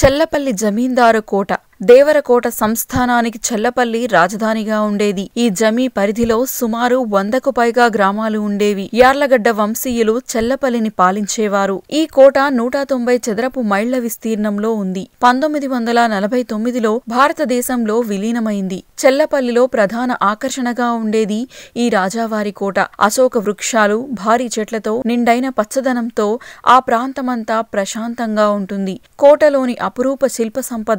చెల్లపల్లి జమీందారు కోట దేవరకోట సంస్థానానికి చెల్లపల్లి రాజధానిగా ఉండేది ఈ జమీ పరిధిలో సుమారు వందకు పైగా గ్రామాలు ఉండేవి యార్లగడ్డ వంశీయులు చెల్లపల్లిని పాలించేవారు ఈ కోట నూట తొంభై చదరపు మైళ్ల విస్తీర్ణంలో ఉంది పంతొమ్మిది వందల నలభై తొమ్మిదిలో భారతదేశంలో విలీనమైంది చెల్లపల్లిలో ప్రధాన ఆకర్షణగా ఉండేది ఈ రాజావారి కోట అశోక వృక్షాలు భారీ చెట్లతో నిండైన పచ్చదనంతో ఆ ప్రాంతమంతా ప్రశాంతంగా ఉంటుంది కోటలోని అపురూప శిల్ప సంపద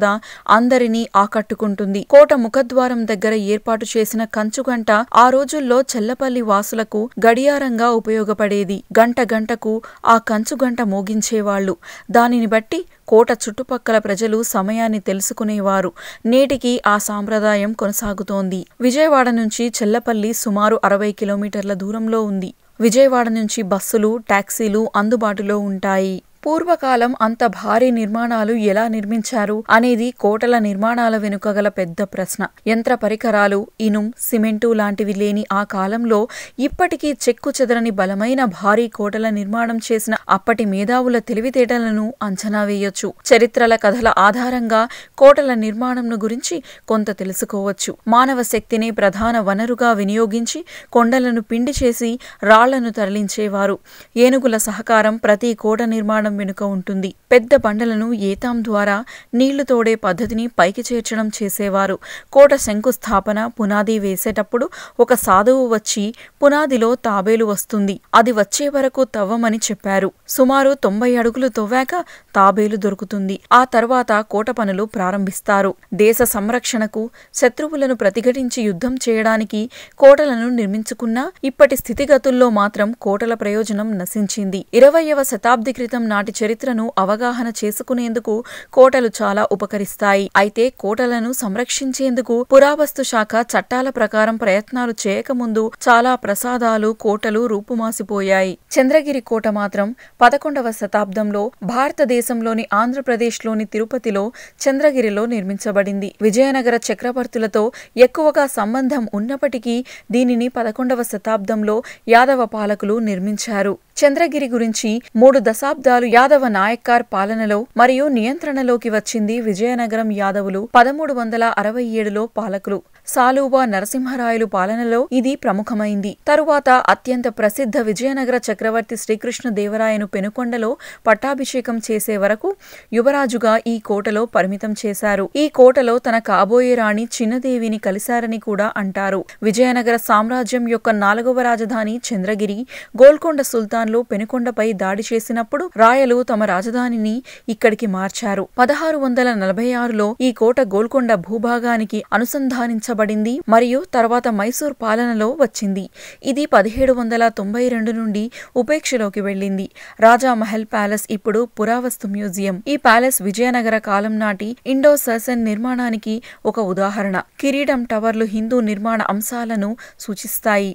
అందరినీ ఆకట్టుకుంటుంది కోట ముఖద్వారం దగ్గర ఏర్పాటు చేసిన కంచుగంట ఆ రోజుల్లో చెల్లపల్లి వాసులకు గడియారంగా ఉపయోగపడేది గంట గంటకు ఆ కంచుగంట మోగించేవాళ్లు దానిని బట్టి కోట చుట్టుపక్కల ప్రజలు సమయాన్ని తెలుసుకునేవారు నేటికి ఆ సాంప్రదాయం కొనసాగుతోంది విజయవాడ నుంచి చెల్లపల్లి సుమారు అరవై కిలోమీటర్ల దూరంలో ఉంది విజయవాడ నుంచి బస్సులు టాక్సీలు అందుబాటులో ఉంటాయి పూర్వకాలం అంత భారీ నిర్మాణాలు ఎలా నిర్మించారు అనేది కోటల నిర్మాణాల వెనుక గల పెద్ద ప్రశ్న యంత్ర పరికరాలు ఇనుం సిమెంటు లాంటివి లేని ఆ కాలంలో ఇప్పటికీ చెక్కు చెదరని బలమైన భారీ కోటల నిర్మాణం చేసిన అప్పటి మేధావుల తెలివితేటలను అంచనా వేయొచ్చు చరిత్రల కథల ఆధారంగా కోటల నిర్మాణంను గురించి కొంత తెలుసుకోవచ్చు మానవ శక్తిని ప్రధాన వనరుగా వినియోగించి కొండలను పిండి చేసి రాళ్లను తరలించేవారు ఏనుగుల సహకారం ప్రతి కోట నిర్మాణం నిర్మాణం వెనుక ఉంటుంది పెద్ద బండలను ఏతాం ద్వారా నీళ్లు తోడే పద్ధతిని పైకి చేర్చడం చేసేవారు కోట శంకుస్థాపన పునాది వేసేటప్పుడు ఒక సాధువు వచ్చి పునాదిలో తాబేలు వస్తుంది అది వచ్చే వరకు తవ్వమని చెప్పారు సుమారు తొంభై అడుగులు తవ్వాక తాబేలు దొరుకుతుంది ఆ తర్వాత కోట పనులు ప్రారంభిస్తారు దేశ సంరక్షణకు శత్రువులను ప్రతిఘటించి యుద్ధం చేయడానికి కోటలను నిర్మించుకున్నా ఇప్పటి స్థితిగతుల్లో మాత్రం కోటల ప్రయోజనం నశించింది ఇరవయవ శతాబ్ది క్రితం నాటి చరిత్రను అవగాహన చేసుకునేందుకు కోటలు చాలా ఉపకరిస్తాయి అయితే కోటలను సంరక్షించేందుకు పురావస్తు శాఖ చట్టాల ప్రకారం ప్రయత్నాలు చేయకముందు చాలా ప్రసాదాలు కోటలు రూపుమాసిపోయాయి చంద్రగిరి కోట మాత్రం పదకొండవ శతాబ్దంలో భారతదేశంలోని ఆంధ్రప్రదేశ్లోని తిరుపతిలో చంద్రగిరిలో నిర్మించబడింది విజయనగర చక్రవర్తులతో ఎక్కువగా సంబంధం ఉన్నప్పటికీ దీనిని పదకొండవ శతాబ్దంలో యాదవ పాలకులు నిర్మించారు చంద్రగిరి గురించి మూడు దశాబ్దాలు యాదవ నాయక్కార్ పాలనలో మరియు నియంత్రణలోకి వచ్చింది విజయనగరం యాదవులు పదమూడు వందల అరవై ఏడులో పాలకులు సాలూబా నరసింహరాయలు పాలనలో ఇది ప్రముఖమైంది తరువాత అత్యంత ప్రసిద్ధ విజయనగర చక్రవర్తి శ్రీకృష్ణదేవరాయను పెనుకొండలో పట్టాభిషేకం చేసే వరకు యువరాజుగా ఈ కోటలో పరిమితం చేశారు ఈ కోటలో తన కాబోయే రాణి చిన్నదేవిని కలిశారని కూడా అంటారు విజయనగర సామ్రాజ్యం యొక్క నాలుగవ రాజధాని చంద్రగిరి గోల్కొండ సుల్తాన్లు పెనుకొండపై దాడి చేసినప్పుడు రాయలు తమ రాజధానిని ఇక్కడికి మార్చారు పదహారు వందల నలభై ఆరులో ఈ కోట గోల్కొండ భూభాగానికి అనుసంధానించబడి పిలువబడింది మరియు తర్వాత మైసూర్ పాలనలో వచ్చింది ఇది పదిహేడు వందల తొంభై రెండు నుండి ఉపేక్షలోకి వెళ్ళింది రాజా మహల్ ప్యాలెస్ ఇప్పుడు పురావస్తు మ్యూజియం ఈ ప్యాలెస్ విజయనగర కాలం నాటి ఇండో సర్సన్ నిర్మాణానికి ఒక ఉదాహరణ కిరీటం టవర్లు హిందూ నిర్మాణ అంశాలను సూచిస్తాయి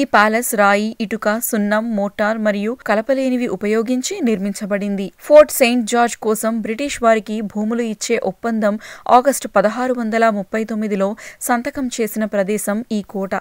ఈ ప్యాలెస్ రాయి ఇటుక సున్నం మోటార్ మరియు కలపలేనివి ఉపయోగించి నిర్మించబడింది ఫోర్ట్ సెయింట్ జార్జ్ కోసం బ్రిటిష్ వారికి భూములు ఇచ్చే ఒప్పందం ఆగస్టు పదహారు వందల ముప్పై తొమ్మిదిలో సంతకం చేసిన ప్రదేశం ఈ కోట